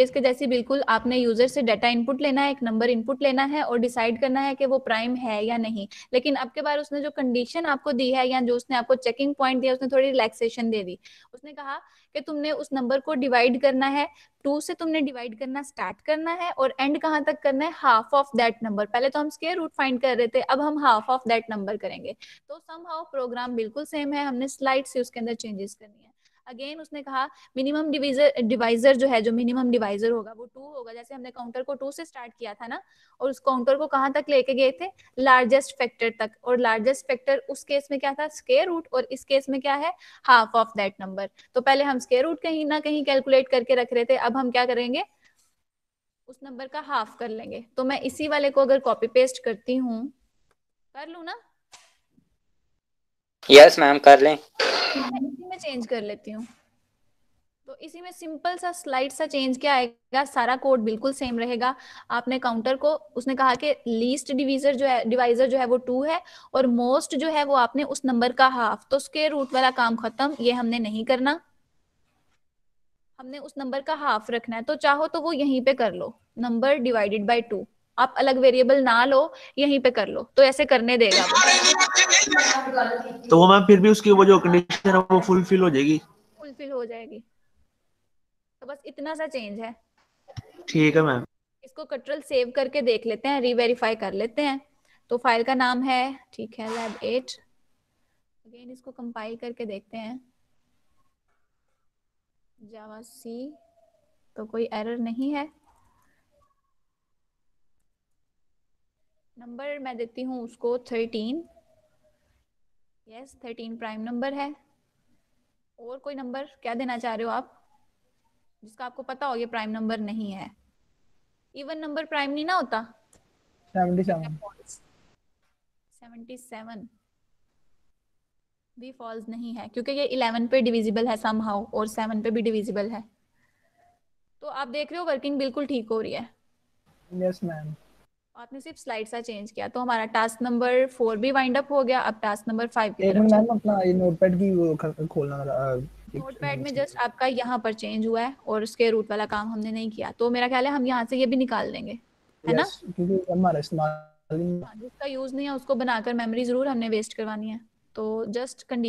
के जैसे बिल्कुल आपने यूजर से डाटा इनपुट लेना है एक नंबर इनपुट लेना है और डिसाइड करना है कि वो प्राइम है या नहीं लेकिन अब के बार उसने जो कंडीशन आपको दी है या जो उसने आपको चेकिंग पॉइंट दिया उसने थोड़ी रिलैक्सेशन दे दी उसने कहा कि तुमने उस नंबर को डिवाइड करना है टू से तुमने डिवाइड करना स्टार्ट करना है और एंड कहाँ तक करना है हाफ ऑफ दैट नंबर पहले तो हम स्केयर रूट फाइंड कर रहे थे अब हम हाफ ऑफ दैट नंबर करेंगे तो सम प्रोग्राम बिल्कुल सेम है हमने स्लाइड से उसके अंदर चेंजेस करनी है अगेन उसने कहा मिनिमम डिवीजर डिवाइजर जो है जो मिनिमम डिवाइजर होगा वो टू होगा जैसे हमने काउंटर को टू से स्टार्ट किया था ना और उस काउंटर को कहाँ तक लेके गए थे लार्जेस्ट फैक्टर तक और लार्जेस्ट फैक्टर उस केस में क्या था स्केयर रूट और इस केस में क्या है हाफ ऑफ दैट नंबर तो पहले हम स्केयर रूट कहीं ना कहीं कैलकुलेट करके रख रहे थे अब हम क्या करेंगे उस नंबर का हाफ कर लेंगे तो मैं इसी वाले को अगर कॉपी पेस्ट करती हूँ कर लू ना यस yes, मैम कर लें में चेंज कर लेती हूँ तो इसी में सिंपल सा स्लाइड सा चेंज क्या आएगा सारा कोड बिल्कुल सेम रहेगा आपने काउंटर को उसने कहा कि लीस्ट डिवीजर जो है डिवाइजर जो है वो टू है और मोस्ट जो है वो आपने उस नंबर का हाफ तो उसके रूट वाला काम खत्म ये हमने नहीं करना हमने उस नंबर का हाफ रखना है तो चाहो तो वो यहीं पे कर लो नंबर डिवाइडेड बाई टू आप अलग वेरिएबल ना लो यहीं पे कर लो तो ऐसे करने देगा तो वो मैम फिर भी उसकी वो जो कंडीशन है वो फुलफिल हो जाएगी फुलफिल हो जाएगी तो बस इतना सा चेंज है ठीक है मैम इसको कंट्रोल सेव करके देख लेते हैं रीवेरीफाई कर लेते हैं तो फाइल का नाम है ठीक है लैब 8 अगेन इसको कंपाइल करके देखते हैं जावा सी तो कोई एरर नहीं है नंबर मैं देती हूँ उसको thirteen yes thirteen prime number है और कोई नंबर क्या देना चाह रहे हो आप जिसका आपको पता हो ये प्राइम नंबर नहीं है इवन नंबर प्राइम नहीं ना होता सेवेंटी सेवन भी फॉल्स नहीं है क्योंकि ये इलेवन पे डिविजिबल है सम हाउ और सेवन पे भी डिविजिबल है तो आप देख रहे हो वर्किंग बिल्कुल ठीक हो रही है यस yes, मैम आपने सिर्फ स्लाइड सा चेंज किया तो हमारा टास्क नंबर फोर भी वाइंड अप हो गया अब टास्क नंबर फाइव की तरफ मैम अपना ये नोटपैड की खोलना नोटपैड में जस्ट आपका यहाँ पर चेंज हुआ है और उसके रूट वाला काम हमने नहीं किया तो मेरा ख्याल है हम यहाँ से ये भी निकाल देंगे है ना क्योंकि हमारा इस्तेमाल हाँ, जिसका यूज नहीं है उसको बनाकर मेमोरी जरूर हमने वेस्ट करवानी है तो जस्ट कंडीशन